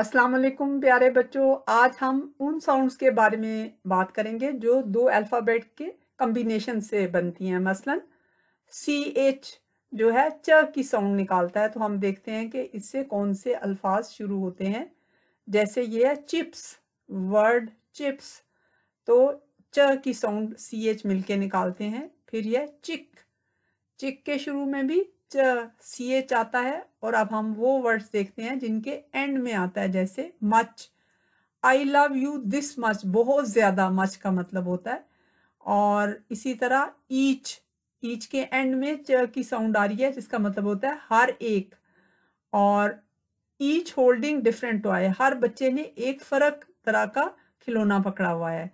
अस्सलाम वालेकुम प्यारे बच्चों आज हम उन साउंड्स के बारे में बात करेंगे जो दो अल्फ़ाबेट के कम्बिनेशन से बनती हैं मसलन सी एच जो है च की साउंड निकालता है तो हम देखते हैं कि इससे कौन से अल्फाज शुरू होते हैं जैसे ये है चिप्स वर्ड चिप्स तो च की साउंड सी एच मिल निकालते हैं फिर यह चिक चिक के शुरू में भी सी एच आता है और अब हम वो वर्ड्स देखते हैं जिनके एंड में आता है जैसे much I love you this much बहुत ज़्यादा मच का मतलब होता है और इसी तरह ईच ईच के एंड में च की साउंड आ रही है जिसका मतलब होता है हर एक और ईच होल्डिंग डिफरेंट टॉय हर बच्चे ने एक फ़र्क तरह का खिलौना पकड़ा हुआ है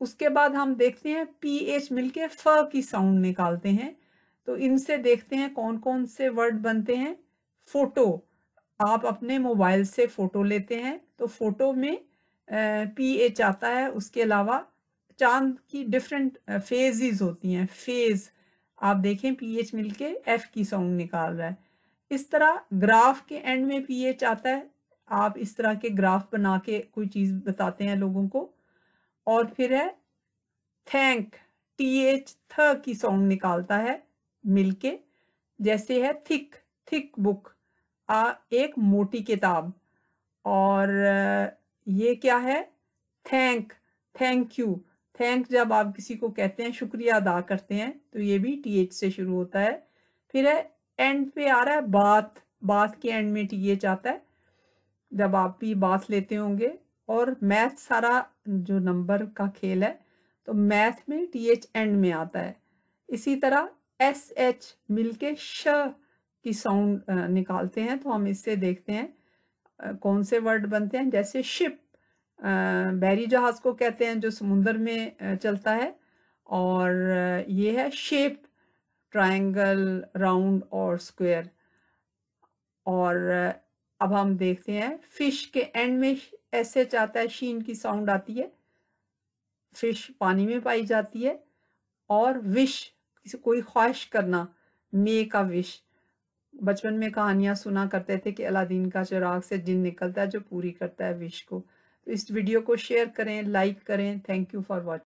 उसके बाद हम देखते हैं पी एच मिलके फ की साउंड निकालते हैं तो इनसे देखते हैं कौन कौन से वर्ड बनते हैं फोटो आप अपने मोबाइल से फोटो लेते हैं तो फोटो में पी एच आता है उसके अलावा चांद की डिफरेंट फेजेस होती हैं फेज आप देखें पी एच मिल के एफ की साउंड निकाल रहा है इस तरह ग्राफ के एंड में पी एच आता है आप इस तरह के ग्राफ बना के कोई चीज़ बताते हैं लोगों को और फिर है थैंक टी एच थ की साउंड निकालता है मिलके जैसे है थिक थिक बुक आ एक मोटी किताब और ये क्या है थैंक थैंक यू थैंक जब आप किसी को कहते हैं शुक्रिया अदा करते हैं तो ये भी टी एच से शुरू होता है फिर है एंड पे आ रहा है बात बात के एंड में टी एच आता है जब आप भी बात लेते होंगे और मैथ सारा जो नंबर का खेल है तो मैथ में टी एच एंड में आता है इसी तरह एस एच मिल के श की साउंड निकालते हैं तो हम इससे देखते हैं कौन से वर्ड बनते हैं जैसे शिप बैरी जहाज को कहते हैं जो समुन्द्र में चलता है और ये है शेप ट्रायंगल राउंड और स्क्वायर और अब हम देखते हैं फिश के एंड में एस एच आता है शीन की साउंड आती है फिश पानी में पाई जाती है और विश किसी कोई ख्वाहिश करना मे का विश बचपन में कहानियां सुना करते थे कि अलादीन का चिराग से जिन निकलता है जो पूरी करता है विश को तो इस वीडियो को शेयर करें लाइक करें थैंक यू फॉर वॉचिंग